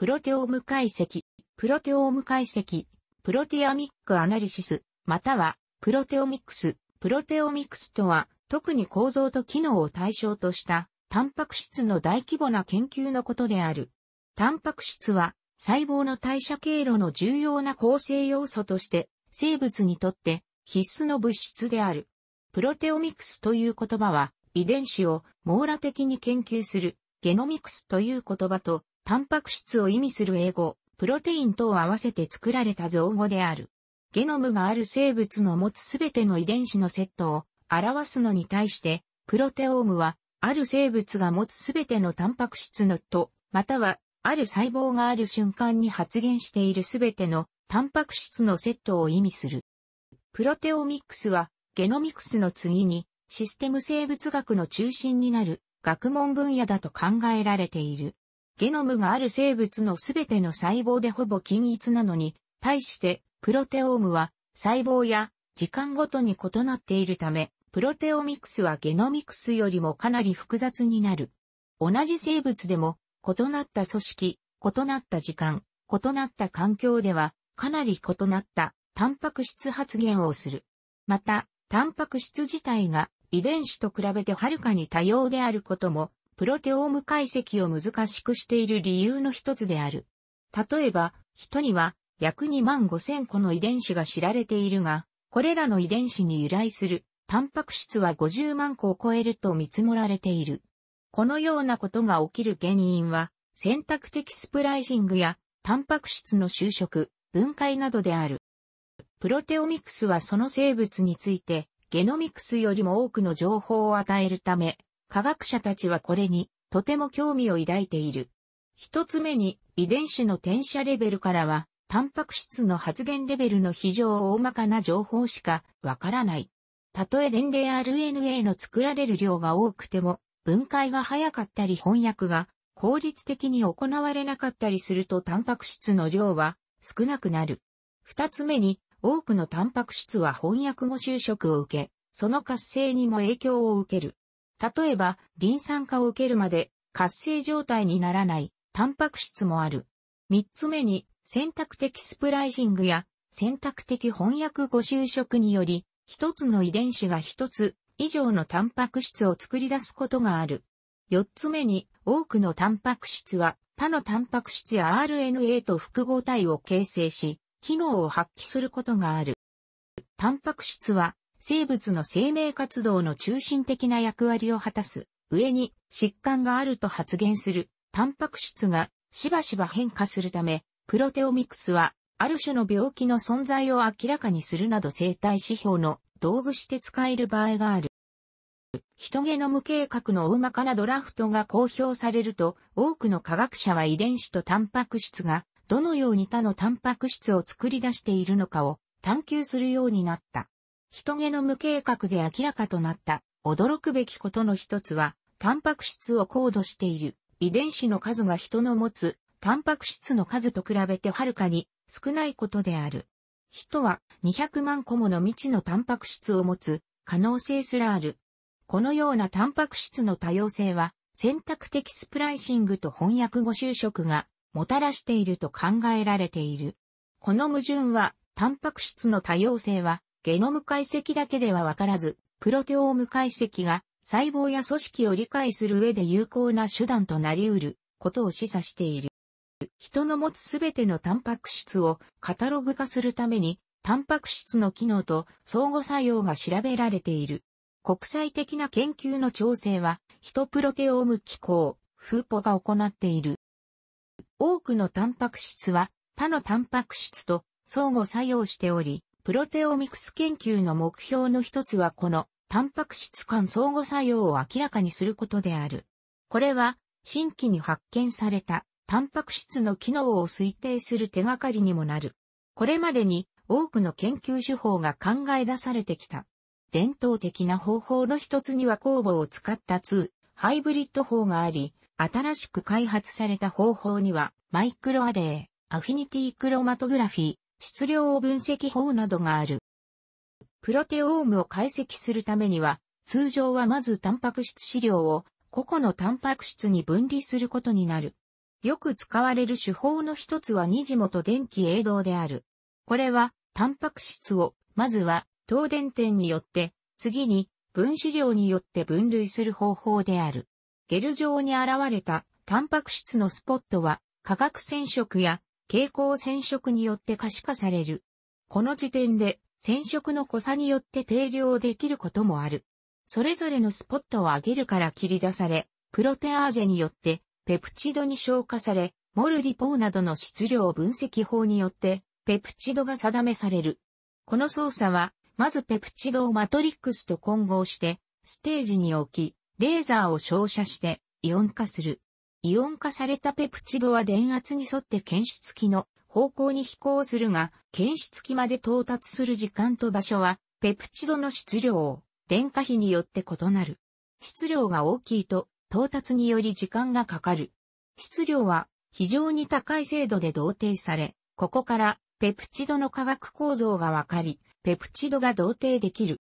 プロテオーム解析、プロテオーム解析、プロテアミックアナリシス、または、プロテオミクス、プロテオミクスとは、特に構造と機能を対象とした、タンパク質の大規模な研究のことである。タンパク質は、細胞の代謝経路の重要な構成要素として、生物にとって必須の物質である。プロテオミクスという言葉は、遺伝子を網羅的に研究する、ゲノミクスという言葉とタンパク質を意味する英語、プロテインと合わせて作られた造語である。ゲノムがある生物の持つすべての遺伝子のセットを表すのに対して、プロテオームは、ある生物が持つすべてのタンパク質のと、または、ある細胞がある瞬間に発現しているすべてのタンパク質のセットを意味する。プロテオミックスは、ゲノミクスの次に、システム生物学の中心になる学問分野だと考えられている。ゲノムがある生物のすべての細胞でほぼ均一なのに、対してプロテオームは細胞や時間ごとに異なっているため、プロテオミクスはゲノミクスよりもかなり複雑になる。同じ生物でも異なった組織、異なった時間、異なった環境ではかなり異なったタンパク質発現をする。また、タンパク質自体が遺伝子と比べてはるかに多様であることもプロテオーム解析を難しくしている理由の一つである。例えば、人には約2万5千個の遺伝子が知られているが、これらの遺伝子に由来するタンパク質は50万個を超えると見積もられている。このようなことが起きる原因は、選択的スプライシングやタンパク質の収縮、分解などである。プロテオミクスはその生物について、ゲノミクスよりも多くの情報を与えるため、科学者たちはこれにとても興味を抱いている。一つ目に遺伝子の転写レベルからは、タンパク質の発現レベルの非常大まかな情報しかわからない。たとえ伝令 RNA の作られる量が多くても、分解が早かったり翻訳が効率的に行われなかったりするとタンパク質の量は少なくなる。二つ目に、多くのタンパク質は翻訳後就職を受け、その活性にも影響を受ける。例えば、リン酸化を受けるまで活性状態にならないタンパク質もある。三つ目に、選択的スプライジングや選択的翻訳ご就職により、一つの遺伝子が一つ以上のタンパク質を作り出すことがある。四つ目に、多くのタンパク質は他のタンパク質や RNA と複合体を形成し、機能を発揮することがある。タンパク質は生物の生命活動の中心的な役割を果たす、上に疾患があると発現する、タンパク質がしばしば変化するため、プロテオミクスは、ある種の病気の存在を明らかにするなど生体指標の道具して使える場合がある。人ゲノム計画の大まかなドラフトが公表されると、多くの科学者は遺伝子とタンパク質が、どのように他のタンパク質を作り出しているのかを探求するようになった。人毛の無計画で明らかとなった驚くべきことの一つは、タンパク質を高度している遺伝子の数が人の持つタンパク質の数と比べてはるかに少ないことである。人は200万個もの未知のタンパク質を持つ可能性すらある。このようなタンパク質の多様性は選択的スプライシングと翻訳語就職がもたらしていると考えられている。この矛盾はタンパク質の多様性はゲノム解析だけではわからず、プロテオーム解析が細胞や組織を理解する上で有効な手段となり得ることを示唆している。人の持つすべてのタンパク質をカタログ化するために、タンパク質の機能と相互作用が調べられている。国際的な研究の調整は、ヒトプロテオーム機構、フーポが行っている。多くのタンパク質は他のタンパク質と相互作用しており、プロテオミクス研究の目標の一つはこのタンパク質間相互作用を明らかにすることである。これは新規に発見されたタンパク質の機能を推定する手がかりにもなる。これまでに多くの研究手法が考え出されてきた。伝統的な方法の一つには酵母を使った2、ハイブリッド法があり、新しく開発された方法にはマイクロアレイ、アフィニティクロマトグラフィー、質量を分析法などがある。プロテオームを解析するためには、通常はまずタンパク質資料を個々のタンパク質に分離することになる。よく使われる手法の一つは二次元電気栄動である。これは、タンパク質を、まずは、等電点によって、次に、分子量によって分類する方法である。ゲル状に現れたタンパク質のスポットは化学染色や蛍光染色によって可視化される。この時点で染色の濃さによって定量できることもある。それぞれのスポットを上げるから切り出され、プロテアーゼによってペプチドに消化され、モルディポーなどの質量分析法によってペプチドが定めされる。この操作は、まずペプチドをマトリックスと混合して、ステージに置き、レーザーを照射してイオン化する。イオン化されたペプチドは電圧に沿って検出器の方向に飛行するが、検出器まで到達する時間と場所は、ペプチドの質量、電化比によって異なる。質量が大きいと、到達により時間がかかる。質量は非常に高い精度で同定され、ここからペプチドの化学構造がわかり、ペプチドが同定できる。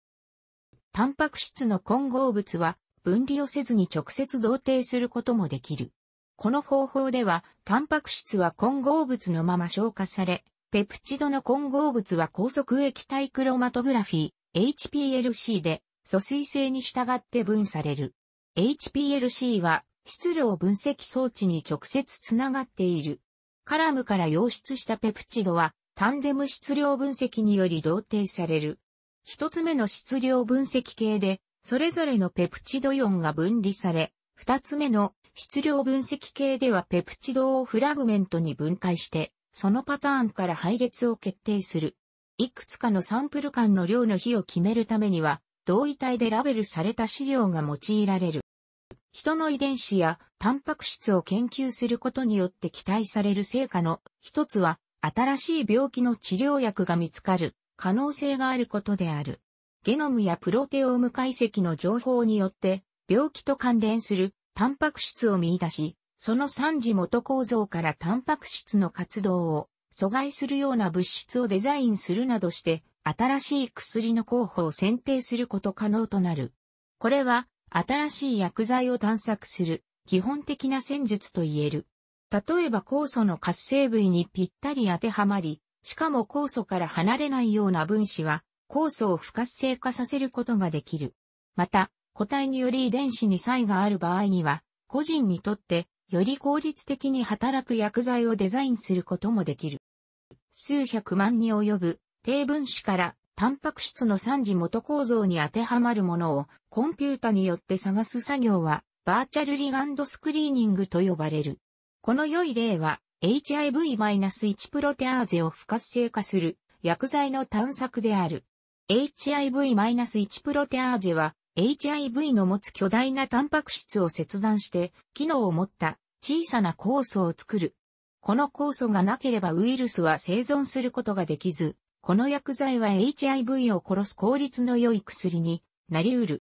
タンパク質の混合物は分離をせずに直接同定することもできる。この方法では、タンパク質は混合物のまま消化され、ペプチドの混合物は高速液体クロマトグラフィー、HPLC で、疎水性に従って分される。HPLC は、質量分析装置に直接つながっている。カラムから溶出したペプチドは、タンデム質量分析により同定される。一つ目の質量分析系で、それぞれのペプチドイオンが分離され、二つ目の質量分析系ではペプチドをフラグメントに分解して、そのパターンから配列を決定する。いくつかのサンプル間の量の比を決めるためには、同位体でラベルされた資料が用いられる。人の遺伝子やタンパク質を研究することによって期待される成果の一つは、新しい病気の治療薬が見つかる可能性があることである。ゲノムやプロテオーム解析の情報によって、病気と関連するタンパク質を見出し、その三次元構造からタンパク質の活動を阻害するような物質をデザインするなどして、新しい薬の候補を選定すること可能となる。これは、新しい薬剤を探索する、基本的な戦術と言える。例えば酵素の活性部位にぴったり当てはまり、しかも酵素から離れないような分子は、酵素を不活性化させることができる。また、個体により遺伝子に差異がある場合には、個人にとってより効率的に働く薬剤をデザインすることもできる。数百万に及ぶ低分子からタンパク質の三次元構造に当てはまるものをコンピュータによって探す作業はバーチャルリガンドスクリーニングと呼ばれる。この良い例は HIV-1 プロテアーゼを不活性化する薬剤の探索である。HIV-1 プロテアーゼは HIV の持つ巨大なタンパク質を切断して、機能を持った小さな酵素を作る。この酵素がなければウイルスは生存することができず、この薬剤は HIV を殺す効率の良い薬になり得る。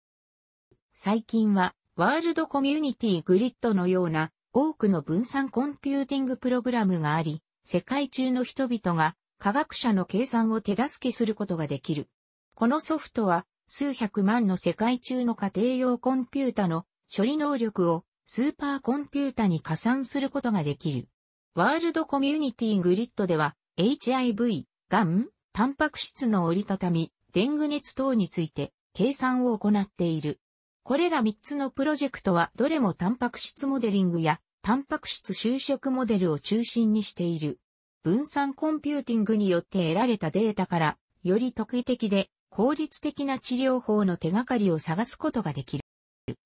最近は、ワールドコミュニティグリッドのような多くの分散コンピューティングプログラムがあり、世界中の人々が科学者の計算を手助けすることができる。このソフトは数百万の世界中の家庭用コンピュータの処理能力をスーパーコンピュータに加算することができる。ワールドコミュニティグリッドでは HIV、ガン、タンパク質の折りたたみ、デング熱等について計算を行っている。これら3つのプロジェクトはどれもタンパク質モデリングやタンパク質就職モデルを中心にしている。分散コンピューティングによって得られたデータから、より特異的で効率的な治療法の手がかりを探すことができる。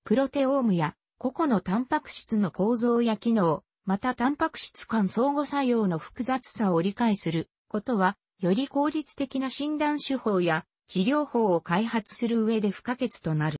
プロテオームや個々のタンパク質の構造や機能、またタンパク質間相互作用の複雑さを理解することは、より効率的な診断手法や治療法を開発する上で不可欠となる。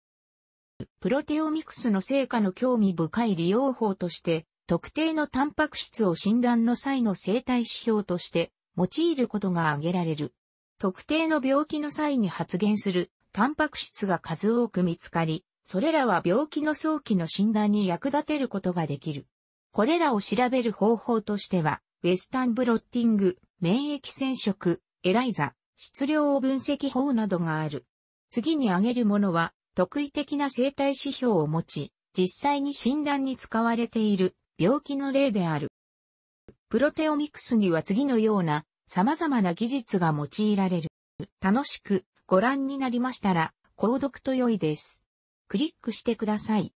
プロテオミクスの成果の興味深い利用法として、特定のタンパク質を診断の際の生体指標として用いることが挙げられる。特定の病気の際に発現するタンパク質が数多く見つかり、それらは病気の早期の診断に役立てることができる。これらを調べる方法としては、ウェスタンブロッティング、免疫染色、エライザ、質量を分析法などがある。次に挙げるものは、特異的な生体指標を持ち、実際に診断に使われている病気の例である。プロテオミクスには次のような様々な技術が用いられる。楽しくご覧になりましたら、購読と良いです。クリックしてください。